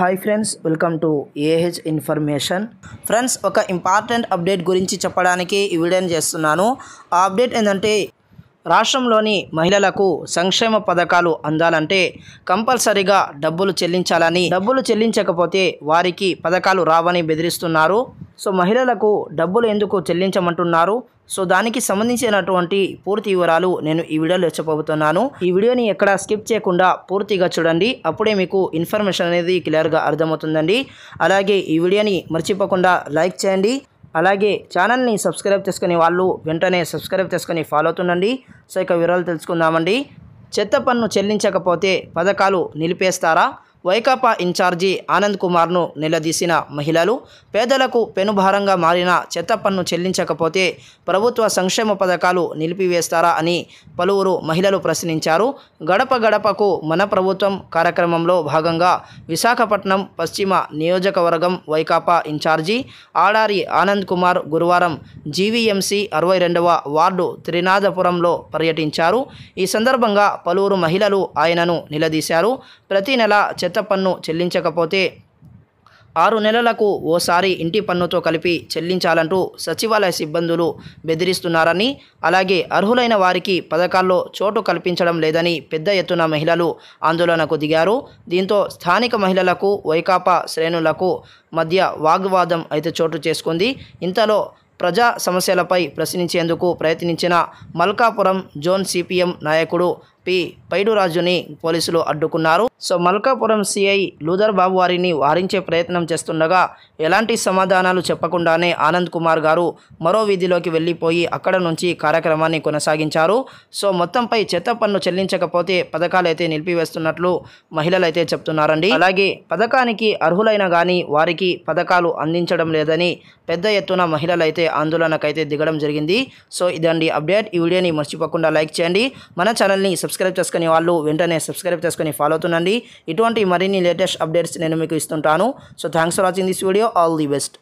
hi friends welcome to AH information friends ఒక important update గురించి చెప్పడానికి ఈ వీడియోని చేస్తున్నాను ఆ అప్డేట్ ఏంటంటే రాష్ట్రంలోని మహిళలకు సంక్షేమ పథకాలు అందాలంటే కంపల్సరీగా డబ్బులు చెల్లించాలని డబ్బులు చెల్లించకపోతే వారికి పథకాలు రావని బెదిరిస్తున్నారు సో మహిళలకు డబ్బులు ఎందుకు చెల్లించమంటున్నారు సో దానికి సంబంధించినటువంటి పూర్తి వివరాలు నేను ఈ వీడియోలో చెప్పబోతున్నాను ఈ వీడియోని ఎక్కడ స్కిప్ చేయకుండా పూర్తిగా చూడండి అప్పుడే మీకు ఇన్ఫర్మేషన్ అనేది క్లియర్గా అర్థమవుతుందండి అలాగే ఈ వీడియోని మర్చిపోకుండా లైక్ చేయండి అలాగే ఛానల్ని సబ్స్క్రైబ్ చేసుకునే వాళ్ళు వెంటనే సబ్స్క్రైబ్ చేసుకుని ఫాలో అవుతుండండి సో ఇక వివరాలు తెలుసుకుందామండి చెత్త పన్ను చెల్లించకపోతే పథకాలు నిలిపేస్తారా వైకాపా ఇన్ఛార్జి ఆనంద్ కుమార్ను నిలదీసిన మహిళలు పేదలకు పెనుభారంగా మారిన చెత్త పన్ను చెల్లించకపోతే ప్రభుత్వ సంక్షేమ పథకాలు నిలిపివేస్తారా అని పలువురు మహిళలు ప్రశ్నించారు గడప గడపకు మన ప్రభుత్వం కార్యక్రమంలో భాగంగా విశాఖపట్నం పశ్చిమ నియోజకవర్గం వైకాపా ఇన్ఛార్జి ఆడారి ఆనంద్ కుమార్ గురువారం జీవీఎంసీ అరవై రెండవ వార్డు త్రినాథపురంలో పర్యటించారు ఈ సందర్భంగా పలువురు మహిళలు ఆయనను నిలదీశారు ప్రతి నెల చెత్త పన్ను చెల్లించకపోతే ఆరు నెలలకు ఓసారి ఇంటి పన్నుతో కలిపి చెల్లించాలంటూ సచివాలయ సిబ్బందులు బెదిరిస్తున్నారని అలాగే అర్హులైన వారికి పథకాల్లో చోటు కల్పించడం లేదని పెద్ద ఎత్తున మహిళలు ఆందోళనకు దిగారు దీంతో స్థానిక మహిళలకు వైకాపా శ్రేణులకు మధ్య వాగ్వాదం అయితే చోటు చేసుకుంది ఇంతలో ప్రజా సమస్యలపై ప్రశ్నించేందుకు ప్రయత్నించిన మల్కాపురం జోన్ సిపిఎం నాయకుడు ఎస్పీ పైడురాజుని పోలీసులు అడ్డుకున్నారు so Malkapuram CI Luther Babu వారిని వారించే ప్రయత్నం చేస్తుండగా ఎలాంటి సమాధానాలు చెప్పకుండానే ఆనంద్ కుమార్ గారు మరో వీధిలోకి వెళ్ళిపోయి అక్కడ నుంచి కార్యక్రమాన్ని కొనసాగించారు సో మొత్తంపై చెత్త పన్ను చెల్లించకపోతే పథకాలు అయితే నిలిపివేస్తున్నట్లు మహిళలైతే చెప్తున్నారండి అలాగే పథకానికి అర్హులైన కానీ వారికి పథకాలు అందించడం లేదని పెద్ద ఎత్తున మహిళలైతే ఆందోళనకైతే దిగడం జరిగింది సో ఇదండి అప్డేట్ ఈ వీడియోని మర్చిపోకుండా లైక్ చేయండి మన ఛానల్ని సబ్స్క్రైబ్ సబ్స్క్రైబ్ చేసుకుని వాళ్ళు వెంటనే సబ్స్క్రైబ్ చేసుకుని ఫాలో అవుతుండండి ఇటువంటి మరిన్ని లేటెస్ట్ అప్డేట్స్ నేను మీకు ఇస్తుంటాను so thanks for watching this video all the best